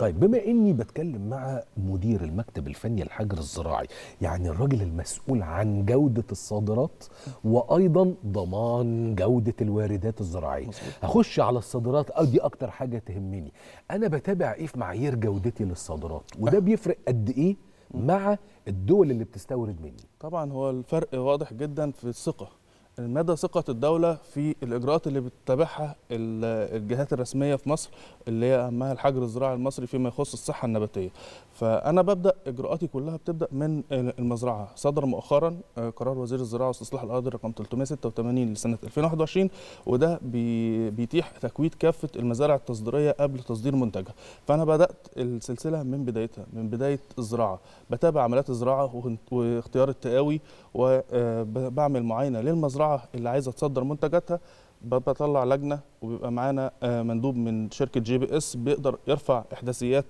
طيب بما اني بتكلم مع مدير المكتب الفني الحجر الزراعي يعني الراجل المسؤول عن جوده الصادرات وايضا ضمان جوده الواردات الزراعيه هخش على الصادرات أو دي اكتر حاجه تهمني انا بتابع ايه في معايير جودتي للصادرات وده بيفرق قد ايه مع الدول اللي بتستورد مني طبعا هو الفرق واضح جدا في الثقه مدى ثقة الدولة في الإجراءات اللي بتتبعها الجهات الرسمية في مصر اللي هي أهمها الحجر الزراعي المصري فيما يخص الصحة النباتية فأنا ببدأ إجراءاتي كلها بتبدأ من المزرعة صدر مؤخرا آه، قرار وزير الزراعة واستصلاح الأراضي رقم 386 لسنة 2021 وده بيتيح تكويت كافة المزارع التصديرية قبل تصدير منتجها فأنا بدأت السلسلة من بدايتها من بداية الزراعة بتابع عمليات الزراعة واختيار التقاوي وبعمل آه، معاينة للمزرعة اللي عايزه تصدر منتجاتها بطلع لجنه وبيبقى معانا آه، مندوب من شركه جي بي اس بيقدر يرفع احداثيات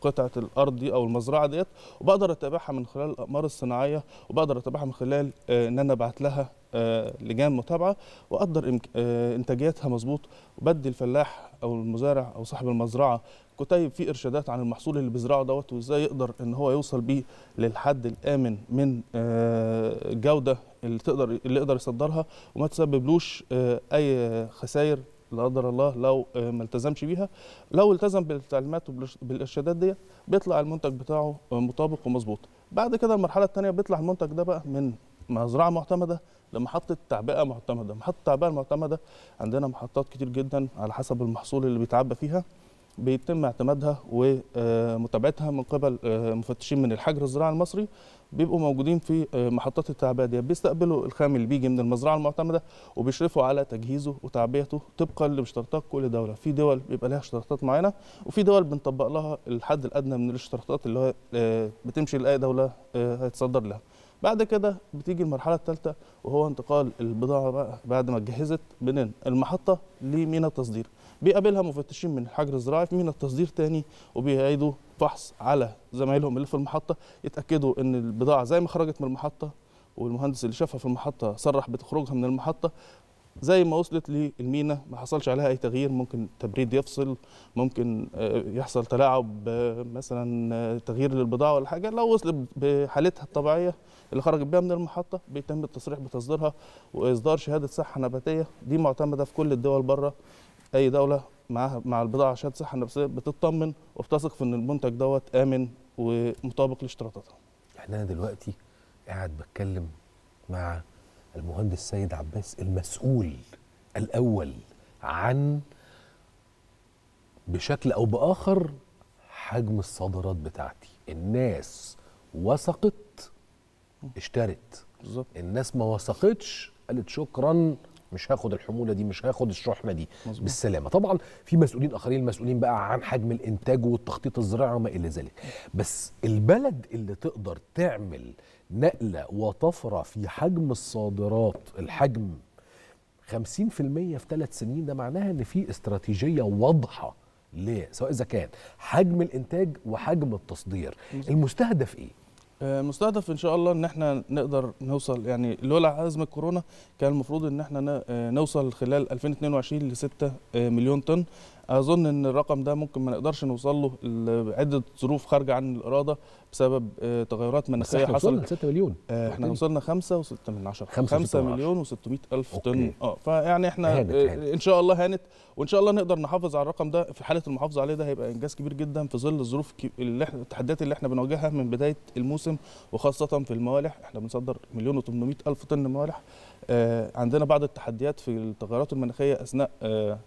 قطعه الارض دي او المزرعه ديت وبقدر اتابعها من خلال الاقمار الصناعيه وبقدر اتابعها من خلال آه، ان انا ابعت لها آه، لجان متابعه واقدر آه، انتاجيتها مظبوط وبدي الفلاح او المزارع او صاحب المزرعه كتيب فيه ارشادات عن المحصول اللي بيزرعه دوت وازاي يقدر ان هو يوصل بيه للحد الامن من آه، الجوده اللي تقدر اللي يقدر يصدرها وما تسببلوش اي خسائر لا قدر الله لو ما التزمش بيها لو التزم بالتعليمات وبالارشادات ديت بيطلع المنتج بتاعه مطابق ومظبوط بعد كده المرحله الثانيه بيطلع المنتج ده بقى من مزرعه معتمده لمحطه تعبئه معتمده محطه التعبئه المعتمده عندنا محطات كتير جدا على حسب المحصول اللي بيتعبى فيها بيتم اعتمادها ومتابعتها من قبل آه، مفتشين من الحجر الزراعي المصري بيبقوا موجودين في آه، محطات التعبئه دي بيستقبلوا الخام اللي بيجي من المزرعه المعتمده وبيشرفوا على تجهيزه وتعبئته طبقا لاشتراطات كل دوله في دول بيبقى لها اشتراطات معينه وفي دول بنطبق لها الحد الادنى من الاشتراطات اللي هو آه، بتمشي لاي دوله هيتصدر لها بعد كده بتيجي المرحله الثالثه وهو انتقال البضاعه بعد ما اتجهزت من المحطه لميناء التصدير بيقابلها مفتشين من الحجر الزراعي في ميناء التصدير تاني وبيعيدوا فحص على زمايلهم اللي في المحطه يتاكدوا ان البضاعه زي ما خرجت من المحطه والمهندس اللي شافها في المحطه صرح بتخرجها من المحطه زي ما وصلت للمينا ما حصلش عليها اي تغيير ممكن تبريد يفصل ممكن آه، يحصل تلاعب آه، مثلا آه، تغيير للبضاعه ولا حاجه لو وصلت بحالتها الطبيعيه اللي خرجت بيها من المحطه بيتم التصريح بتصديرها واصدار شهاده صحه نباتيه دي معتمده في كل الدول بره اي دوله معاها مع البضاعه شهاده صحه نباتيه بتطمن وبتثق في ان المنتج دوت امن ومطابق لاشتراطاتها. احنا دلوقتي قاعد بتكلم مع المهندس سيد عباس المسؤول الاول عن بشكل او باخر حجم الصادرات بتاعتي الناس وثقت اشترت بالظبط الناس ما وثقتش قالت شكرا مش هاخد الحموله دي مش هاخد الشحنه دي مزبوط. بالسلامه طبعا في مسؤولين اخرين المسؤولين بقى عن حجم الانتاج والتخطيط الزراعي وما الى ذلك بس البلد اللي تقدر تعمل نقله وطفره في حجم الصادرات الحجم 50% في ثلاث سنين ده معناها ان في استراتيجيه واضحه ليه سواء اذا كان حجم الانتاج وحجم التصدير المستهدف ايه آه، مستهدف ان شاء الله ان احنا نقدر نوصل يعني لولا ازمه كورونا كان المفروض ان احنا آه، نوصل خلال 2022 ل 6 مليون طن اظن ان الرقم ده ممكن ما نقدرش نوصل له لعده ظروف خارجه عن الاراده بسبب آه، تغيرات مناخيه حصلت وصلنا 6 مليون آه، احنا احنا وصلنا 5 و6 من 10 5 مليون و600 الف طن اه فيعني احنا آه، هانت هانت. ان شاء الله هانت وان شاء الله نقدر نحافظ على الرقم ده في حاله المحافظه عليه ده هيبقى انجاز كبير جدا في ظل الظروف اللي احنا التحديات اللي احنا بنواجهها من بدايه الموسم وخاصه في الموالح احنا بنصدر مليون و800 الف طن موالح آه عندنا بعض التحديات في التغيرات المناخيه اثناء آه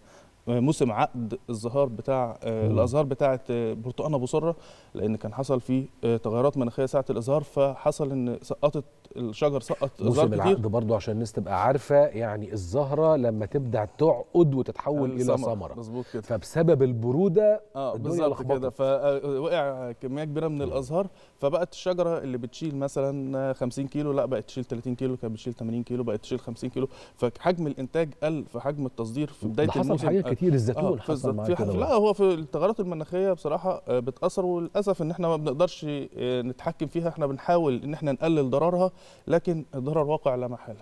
موسم عقد الزهار بتاع آه، الازهار بتاعه آه، برتقانه ابو لان كان حصل فيه آه، تغيرات مناخيه ساعه الازهار فحصل ان سقطت الشجر سقط زهر كتير العقد برضو عشان الناس تبقى عارفه يعني الزهره لما تبدا تعقد وتتحول الى ثمره مظبوط كده فبسبب البروده اه بالظبط كده فوقع آه، كميه كبيره من الازهار فبقت الشجره اللي بتشيل مثلا 50 كيلو لا بقت تشيل 30 كيلو كانت بتشيل 80 كيلو بقت تشيل 50 كيلو فحجم الانتاج قل في حجم التصدير في بدايه ده حصل حاجات كتير الزيتون آه حصل في كده لا هو في التغيرات المناخيه بصراحه آه، بتاثر وللاسف ان احنا ما بنقدرش آه، نتحكم فيها احنا بنحاول ان احنا نقلل ضررها لكن الضرر واقع لا محاله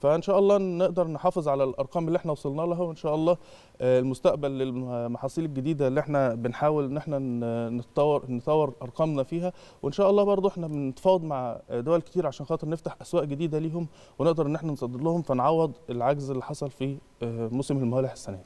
فان شاء الله نقدر نحافظ على الارقام اللي احنا وصلنا لها وان شاء الله آه، المستقبل للمحاصيل الجديده اللي احنا بنحاول ان احنا نطور نطور ارقامنا فيها وان شاء الله برضو احنا بنتفاوض مع دول كتير عشان خاطر نفتح اسواق جديده ليهم ونقدر ان احنا نصدر لهم فنعوض العجز اللي حصل في آه، موسم الموالح السنه دي